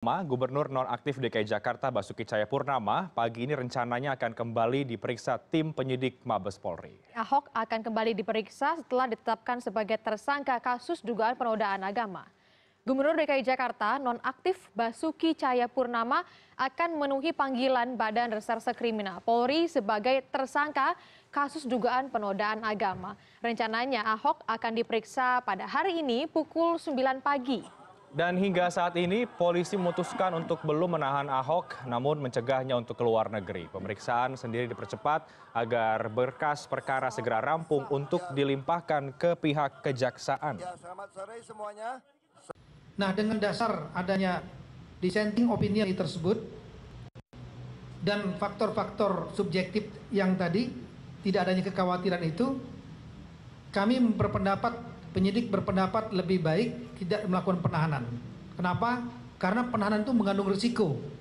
Gubernur nonaktif DKI Jakarta Basuki Cayapurnama pagi ini rencananya akan kembali diperiksa tim penyidik Mabes Polri. Ahok akan kembali diperiksa setelah ditetapkan sebagai tersangka kasus dugaan penodaan agama. Gubernur DKI Jakarta nonaktif Basuki Cayapurnama akan memenuhi panggilan Badan Reserse Kriminal Polri sebagai tersangka kasus dugaan penodaan agama. Rencananya Ahok akan diperiksa pada hari ini pukul 9 pagi. Dan hingga saat ini polisi memutuskan untuk belum menahan Ahok namun mencegahnya untuk keluar negeri. Pemeriksaan sendiri dipercepat agar berkas perkara segera rampung untuk dilimpahkan ke pihak kejaksaan. Ya, nah, dengan dasar adanya dissenting opinion tersebut dan faktor-faktor subjektif yang tadi tidak adanya kekhawatiran itu, kami berpendapat penyidik berpendapat lebih baik tidak melakukan penahanan. Kenapa? Karena penahanan itu mengandung risiko